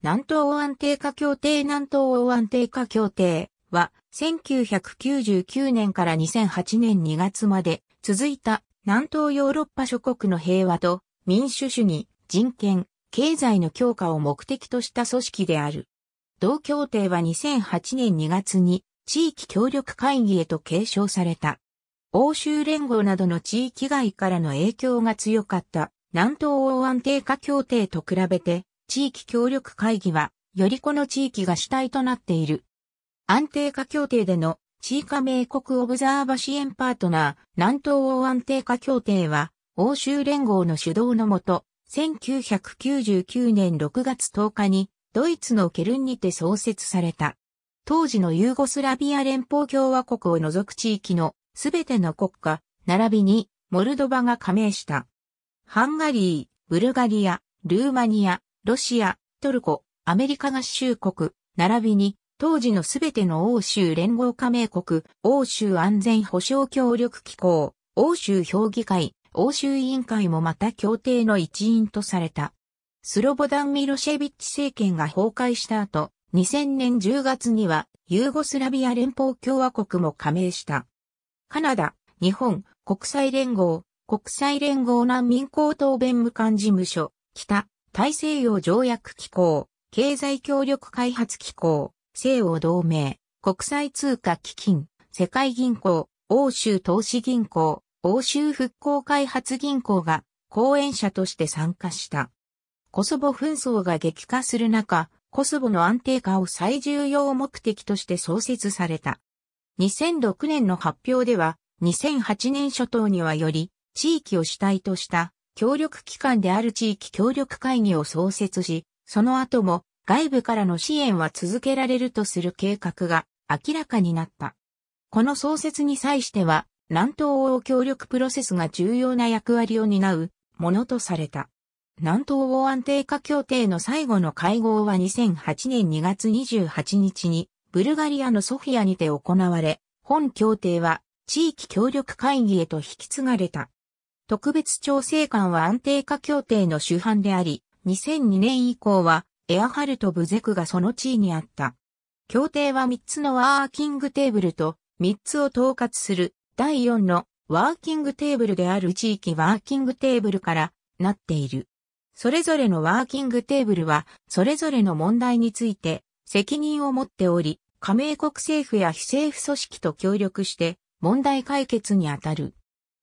南東欧安定化協定南東欧安定化協定は1999年から2008年2月まで続いた南東ヨーロッパ諸国の平和と民主主義、人権、経済の強化を目的とした組織である。同協定は2008年2月に地域協力会議へと継承された。欧州連合などの地域外からの影響が強かった南東欧安定化協定と比べて地域協力会議は、よりこの地域が主体となっている。安定化協定での地位加盟国オブザーバ支援パートナー、南東欧安定化協定は、欧州連合の主導のもと、1999年6月10日に、ドイツのケルンにて創設された。当時のユーゴスラビア連邦共和国を除く地域のすべての国家、並びにモルドバが加盟した。ハンガリー、ブルガリア、ルーマニア、ロシア、トルコ、アメリカ合衆国、並びに、当時のすべての欧州連合加盟国、欧州安全保障協力機構、欧州評議会、欧州委員会もまた協定の一員とされた。スロボダン・ミロシェビッチ政権が崩壊した後、2000年10月にはユーゴスラビア連邦共和国も加盟した。カナダ、日本、国際連合、国際連合難民高等弁務官事務所、北、大西洋条約機構、経済協力開発機構、西欧同盟、国際通貨基金、世界銀行、欧州投資銀行、欧州復興開発銀行が講演者として参加した。コソボ紛争が激化する中、コソボの安定化を最重要目的として創設された。2006年の発表では、2008年初頭にはより、地域を主体とした協力機関である地域協力会議を創設し、その後も外部からの支援は続けられるとする計画が明らかになった。この創設に際しては、南東欧協力プロセスが重要な役割を担うものとされた。南東欧安定化協定の最後の会合は2008年2月28日にブルガリアのソフィアにて行われ、本協定は地域協力会議へと引き継がれた。特別調整官は安定化協定の主犯であり、2002年以降はエアハルト・ブゼクがその地位にあった。協定は3つのワーキングテーブルと3つを統括する第4のワーキングテーブルである地域ワーキングテーブルからなっている。それぞれのワーキングテーブルはそれぞれの問題について責任を持っており、加盟国政府や非政府組織と協力して問題解決にあたる。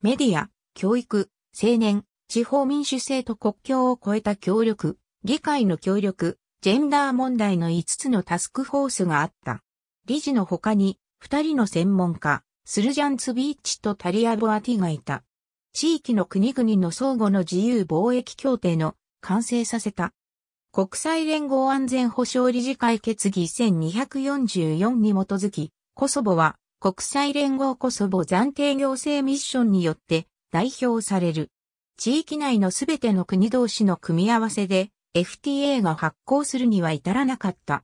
メディア、教育、青年、地方民主制と国境を越えた協力、議会の協力、ジェンダー問題の5つのタスクフォースがあった。理事の他に、2人の専門家、スルジャンツビーチとタリアボアティがいた。地域の国々の相互の自由貿易協定の完成させた。国際連合安全保障理事会決議1244に基づき、コソボは国際連合コソボ暫定行政ミッションによって代表される。地域内のすべての国同士の組み合わせで FTA が発行するには至らなかった。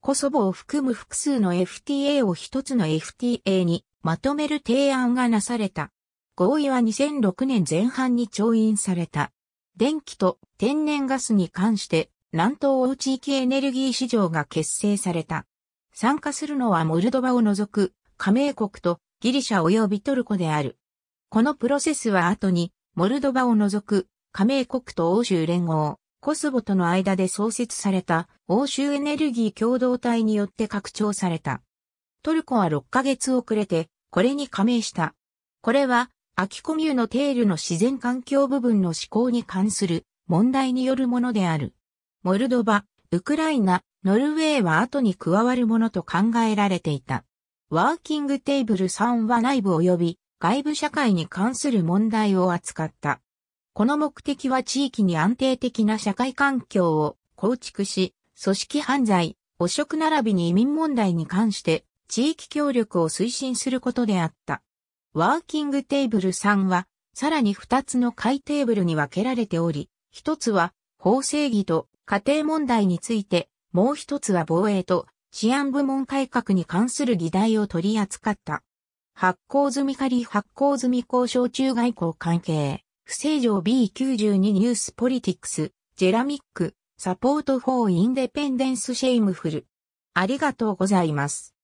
コソボを含む複数の FTA を一つの FTA にまとめる提案がなされた。合意は2006年前半に調印された。電気と天然ガスに関して南東欧地域エネルギー市場が結成された。参加するのはモルドバを除く加盟国とギリシャ及びトルコである。このプロセスは後に、モルドバを除く、加盟国と欧州連合、コスボとの間で創設された欧州エネルギー共同体によって拡張された。トルコは6ヶ月遅れて、これに加盟した。これは、アキコミュのテールの自然環境部分の思考に関する問題によるものである。モルドバ、ウクライナ、ノルウェーは後に加わるものと考えられていた。ワーキングテーブル3は内部及び外部社会に関する問題を扱った。この目的は地域に安定的な社会環境を構築し、組織犯罪、汚職並びに移民問題に関して地域協力を推進することであった。ワーキングテーブル3は、さらに2つの会テーブルに分けられており、1つは法制義と家庭問題について、もう1つは防衛と治安部門改革に関する議題を取り扱った。発行済み仮発行済み交渉中外交関係、不正常 B92 ニュースポリティクス、ジェラミック、サポートフォーインデペンデンスシェイムフル。ありがとうございます。